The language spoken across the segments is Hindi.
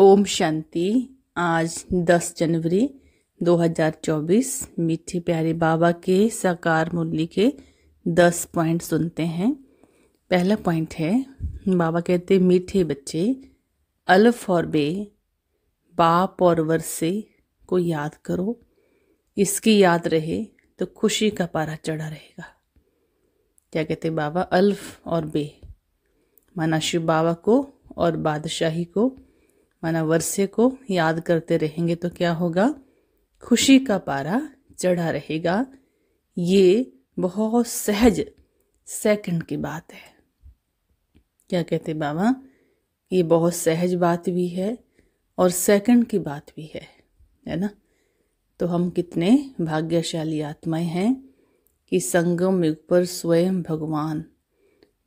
ओम शांति आज 10 जनवरी 2024 मीठे प्यारे बाबा के साकार मुरली के 10 पॉइंट सुनते हैं पहला पॉइंट है बाबा कहते मीठे बच्चे अल्फ और बे बाप और वर्से को याद करो इसकी याद रहे तो खुशी का पारा चढ़ा रहेगा क्या कहते बाबा अल्फ और बे माना शिव बाबा को और बादशाही को माना वर्षे को याद करते रहेंगे तो क्या होगा खुशी का पारा चढ़ा रहेगा ये बहुत सहज सेकंड की बात है क्या कहते बाबा ये बहुत सहज बात भी है और सेकंड की बात भी है है ना तो हम कितने भाग्यशाली आत्माएं हैं कि संगम युग पर स्वयं भगवान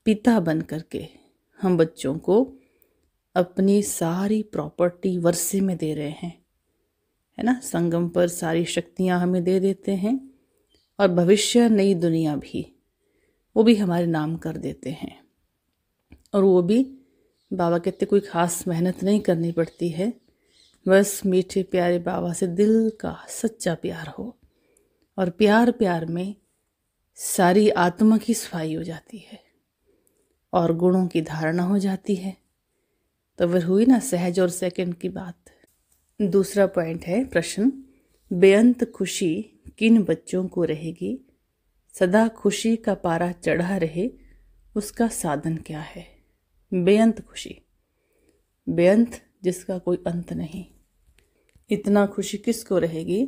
पिता बन करके हम बच्चों को अपनी सारी प्रॉपर्टी वर्षे में दे रहे हैं है ना संगम पर सारी शक्तियाँ हमें दे देते हैं और भविष्य नई दुनिया भी वो भी हमारे नाम कर देते हैं और वो भी बाबा कहते कोई ख़ास मेहनत नहीं करनी पड़ती है बस मीठे प्यारे बाबा से दिल का सच्चा प्यार हो और प्यार प्यार में सारी आत्मा की सफाई हो जाती है और गुणों की धारणा हो जाती है तो फिर हुई ना सहज और सेकंड की बात दूसरा पॉइंट है प्रश्न बेअंत खुशी किन बच्चों को रहेगी सदा खुशी का पारा चढ़ा रहे उसका साधन क्या है बेअंत खुशी बेअंत जिसका कोई अंत नहीं इतना खुशी किसको रहेगी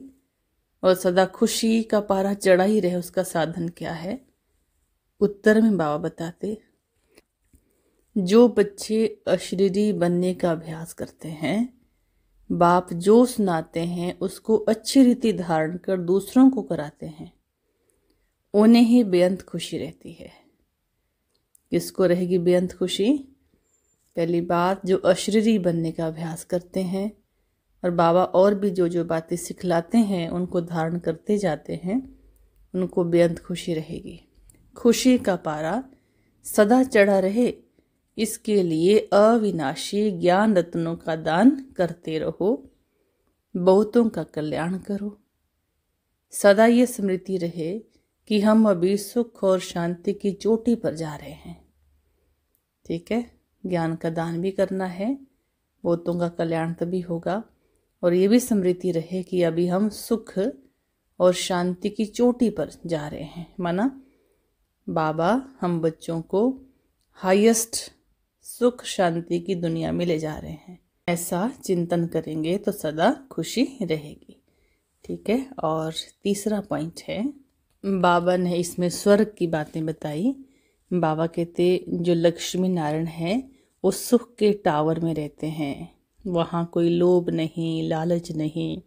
और सदा खुशी का पारा चढ़ा ही रहे उसका साधन क्या है उत्तर में बाबा बताते जो बच्चे अशरीरी बनने का अभ्यास करते हैं बाप जो सुनाते हैं उसको अच्छी रीति धारण कर दूसरों को कराते हैं उन्हें ही बेअंत खुशी रहती है किसको रहेगी बेअंत खुशी पहली बात जो अशरीरी बनने का अभ्यास करते हैं और बाबा और भी जो जो बातें सिखलाते हैं उनको धारण करते जाते हैं उनको बेअंत खुशी रहेगी खुशी का पारा सदा चढ़ा रहे इसके लिए अविनाशी ज्ञान रत्नों का दान करते रहो बहुतों का कल्याण करो सदा ये स्मृति रहे कि हम अभी सुख और शांति की चोटी पर जा रहे हैं ठीक है ज्ञान का दान भी करना है बहुतों का कल्याण तभी होगा और ये भी स्मृति रहे कि अभी हम सुख और शांति की चोटी पर जा रहे हैं माना बाबा हम बच्चों को हाईएस्ट सुख शांति की दुनिया में ले जा रहे हैं ऐसा चिंतन करेंगे तो सदा खुशी रहेगी ठीक है और तीसरा पॉइंट है बाबा ने इसमें स्वर्ग की बातें बताई बाबा कहते जो लक्ष्मी नारायण है वो सुख के टावर में रहते हैं वहाँ कोई लोभ नहीं लालच नहीं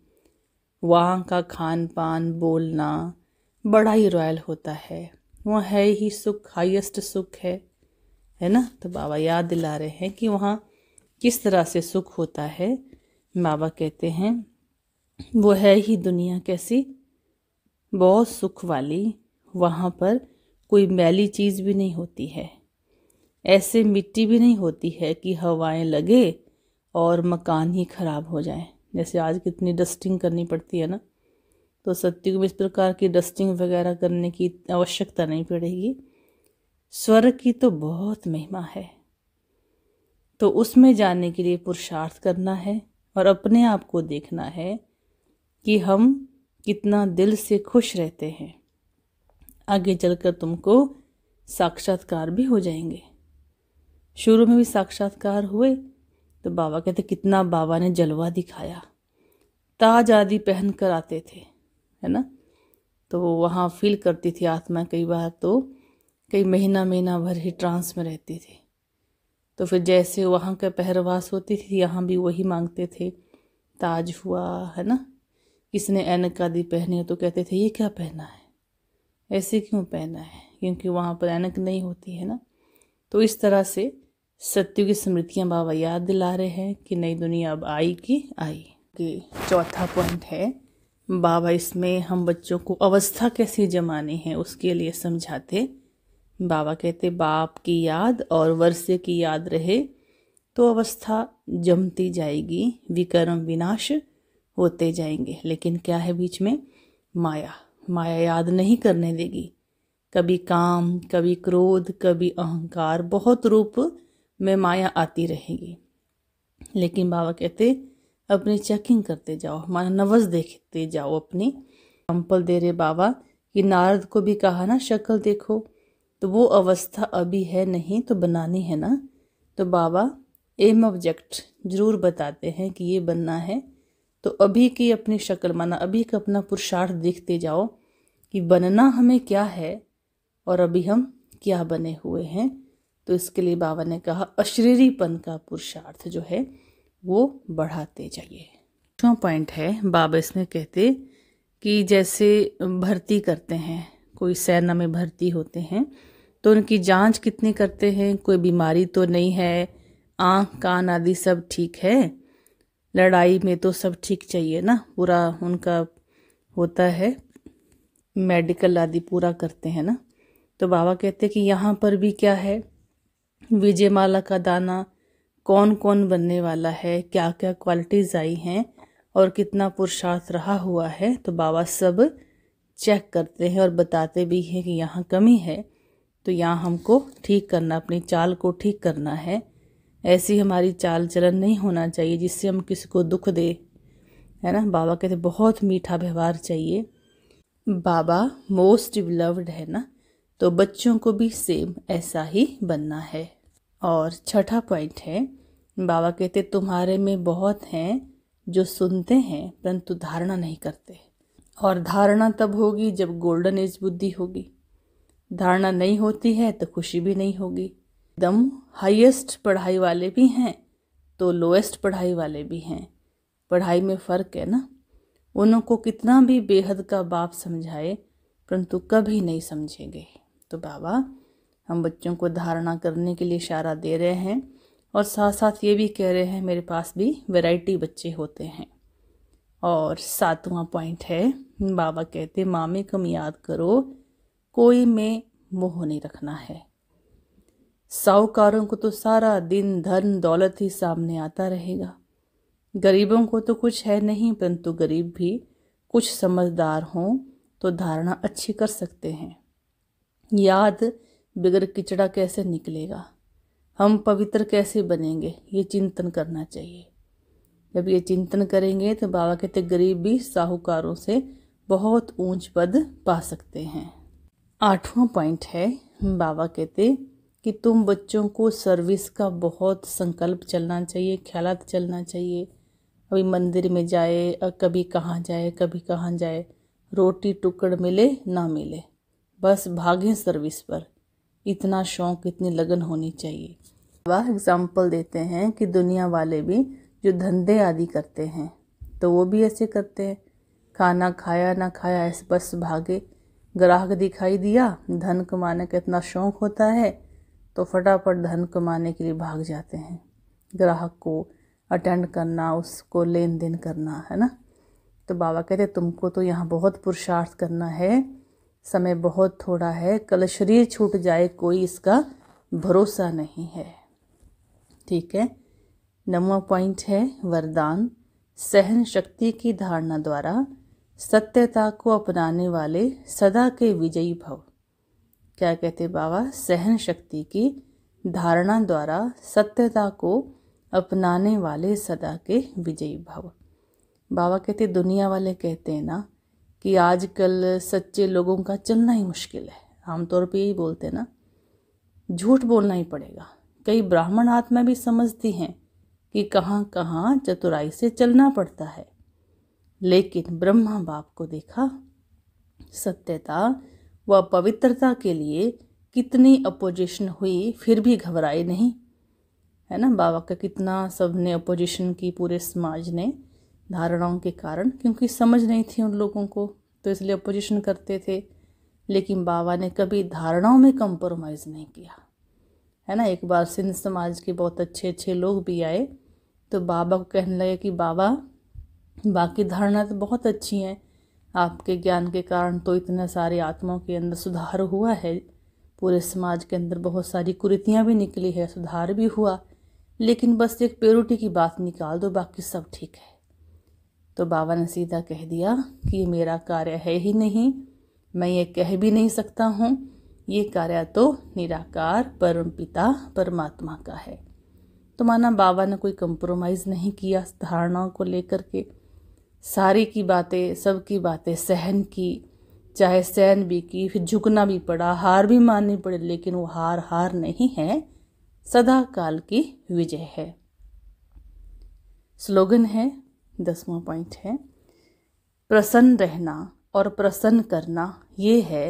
वहाँ का खान पान बोलना बड़ा ही रॉयल होता है वह है ही सुख हाईएस्ट सुख है है ना तो बाबा याद दिला रहे हैं कि वहाँ किस तरह से सुख होता है बाबा कहते हैं वो है ही दुनिया कैसी बहुत सुख वाली वहाँ पर कोई मैली चीज़ भी नहीं होती है ऐसे मिट्टी भी नहीं होती है कि हवाएं लगे और मकान ही ख़राब हो जाए जैसे आज कितनी डस्टिंग करनी पड़ती है ना तो सत्यु को इस प्रकार की डस्टिंग वगैरह करने की आवश्यकता नहीं पड़ेगी स्वर्ग की तो बहुत महिमा है तो उसमें जाने के लिए पुरुषार्थ करना है और अपने आप को देखना है कि हम कितना दिल से खुश रहते हैं आगे चलकर तुमको साक्षात्कार भी हो जाएंगे शुरू में भी साक्षात्कार हुए तो बाबा कहते कितना बाबा ने जलवा दिखाया ताज आदि पहन कर आते थे है ना तो वहाँ फील करती थी आत्मा कई बार तो कई महीना महीना भर ही ट्रांस में रहती थी तो फिर जैसे वहाँ का पहरवास होती थी यहाँ भी वही मांगते थे ताज हुआ है ना किसी ने एनक आदि पहने तो कहते थे ये क्या पहना है ऐसे क्यों पहना है क्योंकि वहाँ पर एनक नहीं होती है ना तो इस तरह से सत्यु की स्मृतियाँ बाबा याद दिला रहे हैं कि नई दुनिया अब आई कि आई कि चौथा पॉइंट है बाबा इसमें हम बच्चों को अवस्था कैसी जमानी है उसके लिए समझाते बाबा कहते बाप की याद और वर्ष्य की याद रहे तो अवस्था जमती जाएगी विकर्म विनाश होते जाएंगे लेकिन क्या है बीच में माया माया याद नहीं करने देगी कभी काम कभी क्रोध कभी अहंकार बहुत रूप में माया आती रहेगी लेकिन बाबा कहते अपनी चेकिंग करते जाओ माना नवज देखते जाओ अपनी एग्जाम्पल दे रहे बाबा कि नारद को भी कहा ना शक्ल देखो तो वो अवस्था अभी है नहीं तो बनानी है ना तो बाबा एम ऑब्जेक्ट जरूर बताते हैं कि ये बनना है तो अभी की अपनी शक्ल माना अभी का अपना पुरुषार्थ देखते जाओ कि बनना हमें क्या है और अभी हम क्या बने हुए हैं तो इसके लिए बाबा ने कहा अशरीरीपन का पुरुषार्थ जो है वो बढ़ाते जाइए पाँचवा पॉइंट है बाबा इसमें कहते कि जैसे भर्ती करते हैं कोई सेना में भर्ती होते हैं तो उनकी जांच कितनी करते हैं कोई बीमारी तो नहीं है आँख कान आदि सब ठीक है लड़ाई में तो सब ठीक चाहिए ना पूरा उनका होता है मेडिकल आदि पूरा करते हैं ना तो बाबा कहते हैं कि यहाँ पर भी क्या है विजय माला का दाना कौन कौन बनने वाला है क्या क्या क्वालिटीज़ आई हैं और कितना पुरुषार्थ रहा हुआ है तो बाबा सब चेक करते हैं और बताते भी हैं कि यहाँ कमी है तो यहाँ हमको ठीक करना अपनी चाल को ठीक करना है ऐसी हमारी चाल चलन नहीं होना चाहिए जिससे हम किसी को दुख दे है ना बाबा कहते बहुत मीठा व्यवहार चाहिए बाबा मोस्ट बिलव्ड है ना तो बच्चों को भी सेम ऐसा ही बनना है और छठा पॉइंट है बाबा कहते तुम्हारे में बहुत हैं जो सुनते हैं परंतु धारणा नहीं करते और धारणा तब होगी जब गोल्डन एज बुद्धि होगी धारणा नहीं होती है तो खुशी भी नहीं होगी एकदम हाईएस्ट पढ़ाई वाले भी हैं तो लोएस्ट पढ़ाई वाले भी हैं पढ़ाई में फ़र्क है ना उनको कितना भी बेहद का बाप समझाए परंतु कभी नहीं समझेंगे तो बाबा हम बच्चों को धारणा करने के लिए इशारा दे रहे हैं और साथ साथ ये भी कह रहे हैं मेरे पास भी वैरायटी बच्चे होते हैं और सातवां पॉइंट है बाबा कहते मामे कम याद करो कोई में मोह नहीं रखना है साहूकारों को तो सारा दिन धन दौलत ही सामने आता रहेगा गरीबों को तो कुछ है नहीं परंतु गरीब भी कुछ समझदार हों तो धारणा अच्छी कर सकते हैं याद बिगर किचड़ा कैसे निकलेगा हम पवित्र कैसे बनेंगे ये चिंतन करना चाहिए जब ये चिंतन करेंगे तो बाबा कहते गरीब भी साहूकारों से बहुत ऊंच पद पा सकते हैं आठवां पॉइंट है बाबा कहते कि तुम बच्चों को सर्विस का बहुत संकल्प चलना चाहिए ख्याल चलना चाहिए अभी मंदिर में जाए कभी कहाँ जाए कभी कहाँ जाए रोटी टुकड़ मिले ना मिले बस भागें सर्विस पर इतना शौक इतनी लगन होनी चाहिए वह एग्ज़ाम्पल देते हैं कि दुनिया वाले भी जो धंधे आदि करते हैं तो वो भी ऐसे करते हैं खाना खाया ना खाया ऐसे बस भागे ग्राहक दिखाई दिया धन कमाने का इतना शौक होता है तो फटाफट धन कमाने के लिए भाग जाते हैं ग्राहक को अटेंड करना उसको लेन देन करना है ना तो बाबा कहते तुमको तो यहाँ बहुत पुरुषार्थ करना है समय बहुत थोड़ा है कल शरीर छूट जाए कोई इसका भरोसा नहीं है ठीक है नवा पॉइंट है वरदान सहन शक्ति की धारणा द्वारा सत्यता को अपनाने वाले सदा के विजयी भव क्या कहते बाबा सहन शक्ति की धारणा द्वारा सत्यता को अपनाने वाले सदा के विजयी भव बाबा कहते दुनिया वाले कहते हैं ना कि आजकल सच्चे लोगों का चलना ही मुश्किल है आमतौर पे यही बोलते हैं ना झूठ बोलना ही पड़ेगा कई ब्राह्मण आत्मा भी समझती हैं कि कहाँ कहाँ चतुराई से चलना पड़ता है लेकिन ब्रह्मा बाप को देखा सत्यता व पवित्रता के लिए कितनी अपोजिशन हुई फिर भी घबराए नहीं है ना बाबा का कितना सब ने अपोजिशन की पूरे समाज ने धारणाओं के कारण क्योंकि समझ नहीं थी उन लोगों को तो इसलिए अपोजिशन करते थे लेकिन बाबा ने कभी धारणाओं में कंप्रोमाइज़ नहीं किया है ना एक बार सिंध समाज के बहुत अच्छे अच्छे लोग भी आए तो बाबा को कहने लगे कि बाबा बाकी धारणा तो बहुत अच्छी हैं आपके ज्ञान के कारण तो इतने सारे आत्माओं के अंदर सुधार हुआ है पूरे समाज के अंदर बहुत सारी कुरीतियाँ भी निकली है सुधार भी हुआ लेकिन बस एक पेरोटी की बात निकाल दो बाकी सब ठीक है तो बाबा ने सीधा कह दिया कि ये मेरा कार्य है ही नहीं मैं ये कह भी नहीं सकता हूँ ये कार्य तो निराकार परम पिता परमात्मा का है तो माना बाबा ने कोई कंप्रोमाइज़ नहीं किया धारणाओं को लेकर के सारी की बातें सब की बातें सहन की चाहे सहन भी की फिर झुकना भी पड़ा हार भी माननी पड़ी लेकिन वो हार हार नहीं है सदा काल की विजय है स्लोगन है दसवा पॉइंट है प्रसन्न रहना और प्रसन्न करना ये है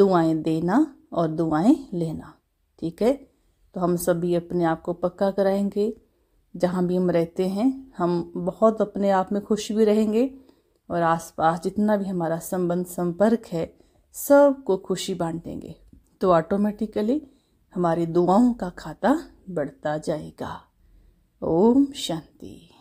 दुआएं देना और दुआएं लेना ठीक है तो हम सभी अपने आप को पक्का कराएंगे जहाँ भी हम रहते हैं हम बहुत अपने आप में खुश भी रहेंगे और आसपास जितना भी हमारा संबंध संपर्क है सबको खुशी बांटेंगे तो ऑटोमेटिकली हमारी दुआओं का खाता बढ़ता जाएगा ओम शांति